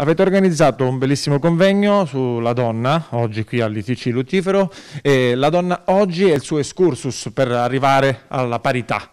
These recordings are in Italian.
Avete organizzato un bellissimo convegno sulla donna, oggi qui all'ITC Lucifero, e la donna oggi è il suo excursus per arrivare alla parità.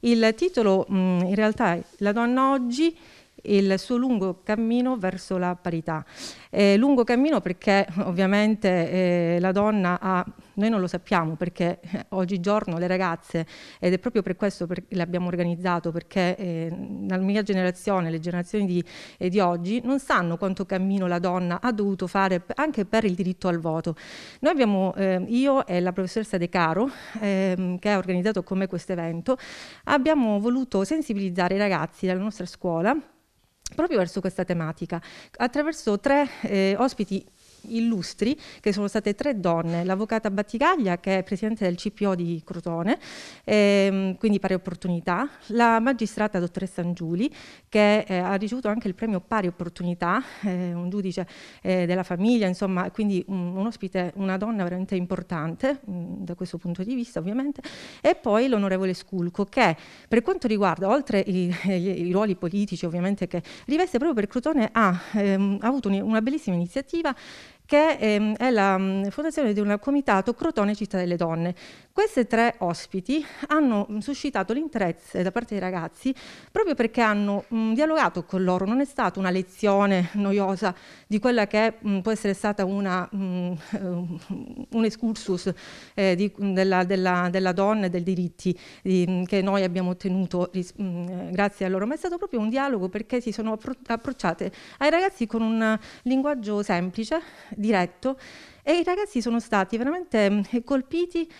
Il titolo mm, in realtà è La donna oggi il suo lungo cammino verso la parità. Eh, lungo cammino perché ovviamente eh, la donna ha, noi non lo sappiamo perché eh, oggigiorno le ragazze, ed è proprio per questo che l'abbiamo organizzato, perché eh, la mia generazione, le generazioni di, eh, di, oggi, non sanno quanto cammino la donna ha dovuto fare anche per il diritto al voto. Noi abbiamo, eh, io e la professoressa De Caro, ehm, che ha organizzato con me questo evento, abbiamo voluto sensibilizzare i ragazzi della nostra scuola proprio verso questa tematica attraverso tre eh, ospiti illustri, che sono state tre donne, l'avvocata Battigaglia, che è presidente del CPO di Crotone, ehm, quindi pari opportunità, la magistrata dottoressa Angiuli, che eh, ha ricevuto anche il premio pari opportunità, eh, un giudice eh, della famiglia, insomma, quindi un, mm, un, ospite, una donna veramente importante mh, mm, da questo punto di vista ovviamente, e poi l'onorevole Sculco, che per quanto riguarda, oltre i, i, i ruoli politici ovviamente che riveste proprio per Crotone, ha, ehm, ha avuto un, una bellissima iniziativa che ehm, è la mm, fondazione di un comitato Crotone Città delle Donne. Queste tre ospiti hanno mm, suscitato l'interesse da parte dei ragazzi proprio perché hanno mm, dialogato con loro, non è stata una lezione noiosa di quella che può essere stata una, eh, un excursus eh, della, della, della, donna e dei diritti che noi abbiamo ottenuto eh, grazie a loro, ma è stato proprio un dialogo perché si sono approcciate ai ragazzi con un linguaggio semplice, diretto e i ragazzi sono stati veramente eh, colpiti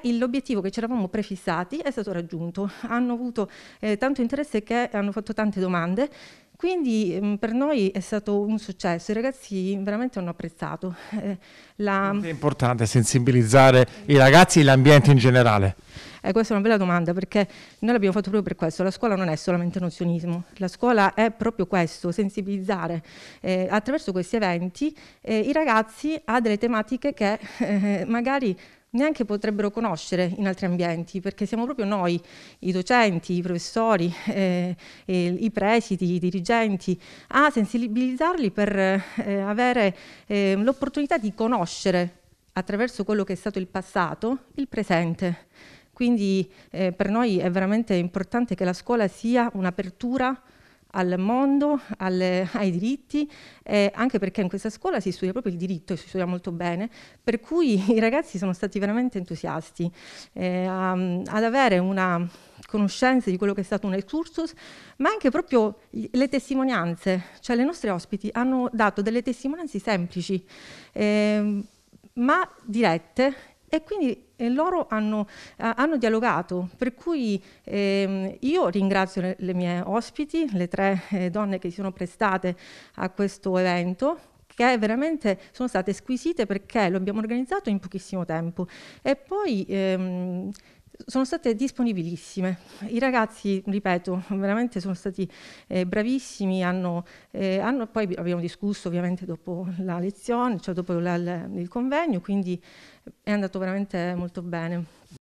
e l'obiettivo che ci eravamo prefissati è stato raggiunto. Hanno avuto eh, tanto interesse che hanno fatto tante domande quindi mh, mm, per noi è stato un successo, i ragazzi veramente hanno apprezzato. Eh, la... È importante sensibilizzare i ragazzi e l'ambiente in generale. Eh, questa è una bella domanda perché noi l'abbiamo fatto proprio per questo, la scuola non è solamente nozionismo, la scuola è proprio questo, sensibilizzare eh, attraverso questi eventi eh, i ragazzi a delle tematiche che eh, magari neanche potrebbero conoscere in altri ambienti, perché siamo proprio noi, i docenti, i professori, eh, i presidi, i dirigenti, a sensibilizzarli per eh, avere eh, l'opportunità di conoscere attraverso quello che è stato il passato, il presente. Quindi eh, per noi è veramente importante che la scuola sia un'apertura al mondo, al, ai diritti, eh, anche perché in questa scuola si studia proprio il diritto e si studia molto bene, per cui i ragazzi sono stati veramente entusiasti eh, a, ad avere una conoscenza di quello che è stato un excursus, ma anche proprio le testimonianze, cioè le nostre ospiti hanno dato delle testimonianze semplici, eh, ma dirette e quindi eh, loro hanno, ah, hanno, dialogato, per cui ehm, io ringrazio le, le, mie ospiti, le tre eh, donne che si sono prestate a questo evento, che veramente sono state squisite perché lo abbiamo organizzato in pochissimo tempo. E poi ehm, sono state disponibilissime. I ragazzi, ripeto, veramente sono stati eh, bravissimi, hanno, eh, hanno, poi abbiamo discusso ovviamente dopo la lezione, cioè dopo la, il convegno, quindi è andato veramente molto bene.